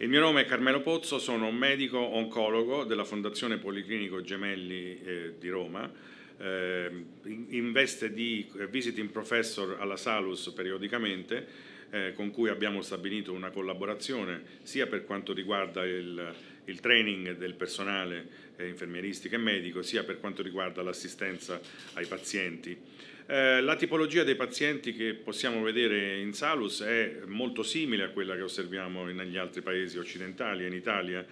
Il mio nome è Carmelo Pozzo, sono un medico oncologo della Fondazione Policlinico Gemelli eh, di Roma, eh, in veste di eh, visiting professor alla Salus periodicamente eh, con cui abbiamo stabilito una collaborazione sia per quanto riguarda il, il training del personale eh, infermieristico e medico, sia per quanto riguarda l'assistenza ai pazienti. Eh, la tipologia dei pazienti che possiamo vedere in Salus è molto simile a quella che osserviamo negli altri paesi occidentali e in Italia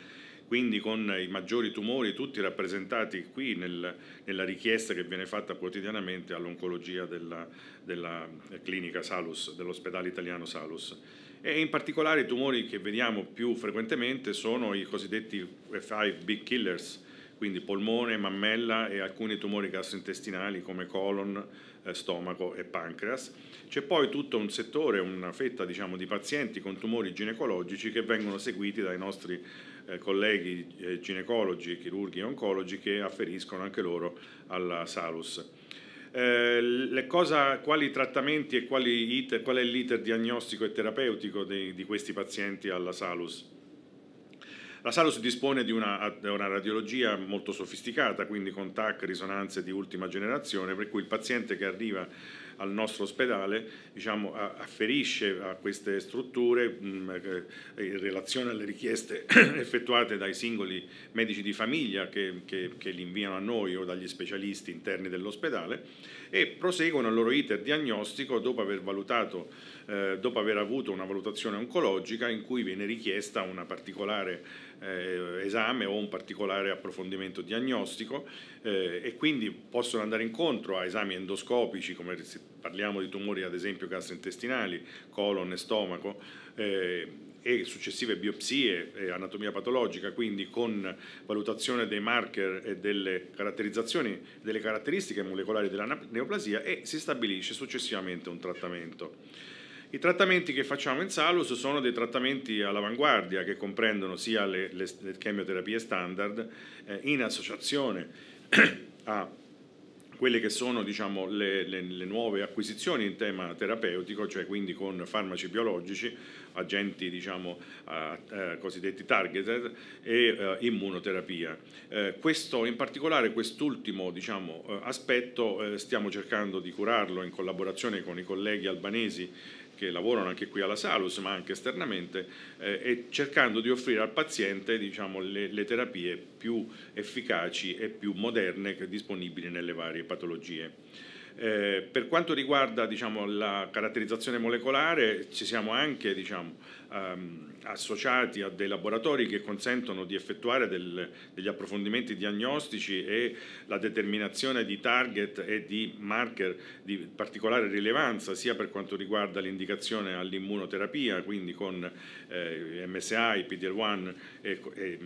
quindi con i maggiori tumori tutti rappresentati qui nel, nella richiesta che viene fatta quotidianamente all'oncologia della, della eh, clinica Salus, dell'ospedale italiano Salus. E in particolare i tumori che vediamo più frequentemente sono i cosiddetti f 5 big killers, quindi polmone, mammella e alcuni tumori gastrointestinali come colon, eh, stomaco e pancreas. C'è poi tutto un settore, una fetta diciamo, di pazienti con tumori ginecologici che vengono seguiti dai nostri eh, colleghi eh, ginecologi, chirurghi e oncologi che afferiscono anche loro alla Salus. Eh, cosa, quali trattamenti e quali iter, qual è l'iter diagnostico e terapeutico di, di questi pazienti alla Salus? La Salus dispone di una, una, radiologia molto sofisticata, quindi con TAC, risonanze di ultima generazione, per cui il paziente che arriva al nostro ospedale diciamo, afferisce a queste strutture mm, eh, eh, in relazione alle richieste effettuate dai singoli medici di famiglia che, che, che li inviano a noi o dagli specialisti interni dell'ospedale e proseguono il loro iter diagnostico dopo aver valutato, eh, dopo aver avuto una valutazione oncologica in cui viene richiesta un particolare eh, esame o un particolare approfondimento diagnostico eh, e quindi possono andare incontro a esami endoscopici come parliamo di tumori ad esempio gastrointestinali, colon e stomaco, eh, e successive biopsie e anatomia patologica, quindi con valutazione dei marker e delle caratterizzazioni, delle caratteristiche molecolari della neoplasia e si stabilisce successivamente un trattamento. I trattamenti che facciamo in Salus sono dei trattamenti all'avanguardia che comprendono sia le, le, le chemioterapie standard eh, in associazione a quelle che sono diciamo, le, le, le, nuove acquisizioni in tema terapeutico, cioè quindi con farmaci biologici, agenti diciamo, eh, eh, cosiddetti targeted e eh, immunoterapia. Eh, questo, in particolare quest'ultimo diciamo, eh, aspetto eh, stiamo cercando di curarlo in collaborazione con i colleghi albanesi che lavorano anche qui alla Salus ma anche esternamente eh, e cercando di offrire al paziente diciamo, le, le, terapie più efficaci e più moderne disponibili nelle varie patologie. Eh, per quanto riguarda diciamo, la caratterizzazione molecolare ci siamo anche diciamo, ehm, associati a dei laboratori che consentono di effettuare del, degli approfondimenti diagnostici e la determinazione di target e di marker di particolare rilevanza sia per quanto riguarda l'indicazione all'immunoterapia, quindi con eh, MSI, PDL1 e, e,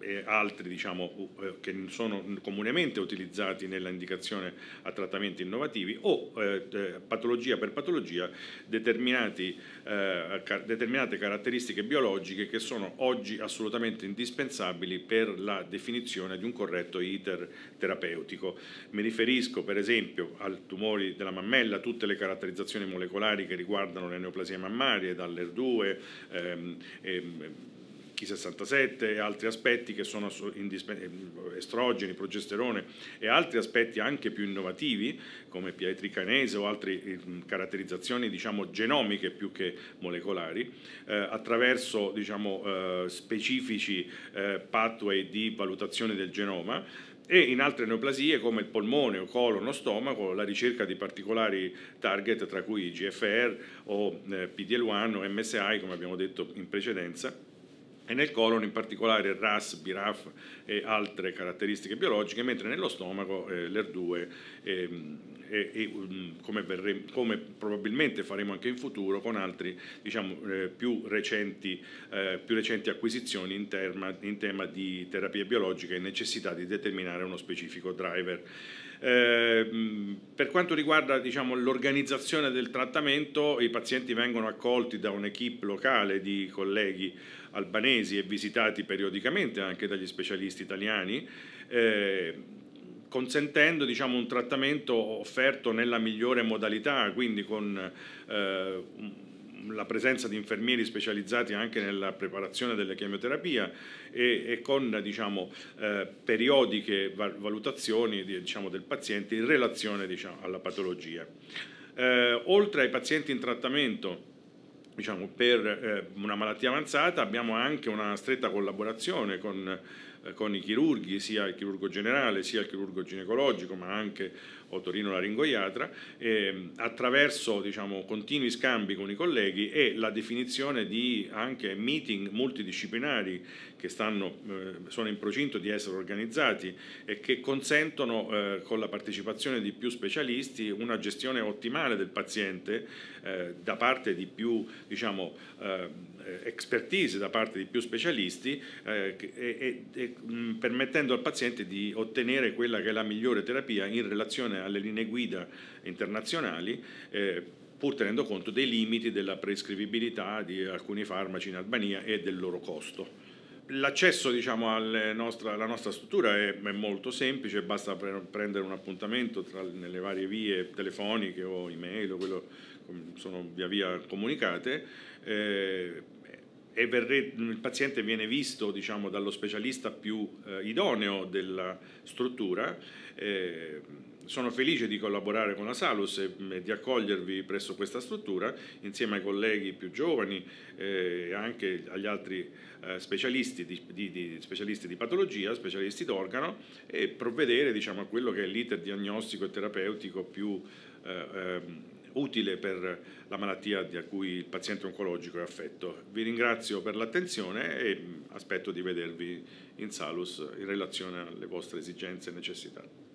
e altri diciamo, eh, che sono comunemente utilizzati nella indicazione a trattamenti innovativi o eh, eh patologia per patologia determinati, eh, determinati determinate caratteristiche biologiche che sono oggi assolutamente indispensabili per la definizione di un corretto iter terapeutico. Mi riferisco per esempio al tumore della mammella, tutte le caratterizzazioni molecolari che riguardano le neoplasie mammarie, dall'ER2, ehm, ehm, chi67 e altri aspetti che sono eh, estrogeni, progesterone e altri aspetti anche più innovativi come pietricanese o altre eh, caratterizzazioni diciamo, genomiche più che molecolari eh, attraverso diciamo, eh, specifici eh, pathway di valutazione del genoma e in altre neoplasie come il polmone o colon o stomaco la ricerca di particolari target tra cui IGFR o eh, PDL1 o MSI come abbiamo detto in precedenza e nel colon in particolare il RAS, BRAF e altre caratteristiche biologiche, mentre nello stomaco eh, l'ER2 eh, e, e mm, come, verre, come, probabilmente faremo anche in futuro con altre diciamo, eh, più, recenti, eh, più, recenti, acquisizioni in, terma, in tema di terapie biologiche e necessità di determinare uno specifico driver eh, per quanto riguarda diciamo, l'organizzazione del trattamento, i pazienti vengono accolti da un'equipe locale di colleghi albanesi e visitati periodicamente anche dagli specialisti italiani. Eh, consentendo diciamo, un trattamento offerto nella migliore modalità, quindi con eh, la presenza di infermieri specializzati anche nella preparazione delle chemioterapie e, e con diciamo, eh, periodiche valutazioni diciamo, del paziente in relazione diciamo, alla patologia. Eh, oltre ai pazienti in trattamento diciamo, per eh, una malattia avanzata abbiamo anche una stretta collaborazione con eh, con i chirurghi, sia il chirurgo generale sia il chirurgo ginecologico, ma anche otorino-laringoiatra, eh, attraverso diciamo, continui scambi con i colleghi e la definizione di anche meeting multidisciplinari che stanno, eh, sono in procinto di essere organizzati e che consentono eh, con la partecipazione di più specialisti una gestione ottimale del paziente eh, da parte di più diciamo, expertise, da parte di più specialisti e, e mm, permettendo al paziente di ottenere quella che è la migliore terapia in relazione alle linee guida internazionali pur tenendo conto dei limiti della prescrivibilità di alcuni farmaci in Albania e del loro costo. L'accesso diciamo, alla nostra struttura è, è, molto semplice, basta pre prendere un appuntamento tra, nelle varie vie telefoniche o email, o quello, mm, sono via via comunicate. Eh, e verre, il paziente viene visto diciamo, dallo specialista più eh, idoneo della struttura. Eh, sono felice di collaborare con la Salus e, mm, e di accogliervi presso questa struttura insieme ai colleghi più giovani eh, e eh, anche agli altri eh, specialisti di, di, di, specialisti, di, patologia, specialisti d'organo e provvedere diciamo, a quello che è l'iter diagnostico e terapeutico più eh, ehm, utile per la malattia di cui il paziente oncologico è affetto. Vi ringrazio per l'attenzione e mm, aspetto di vedervi in Salus in relazione alle vostre esigenze e necessità.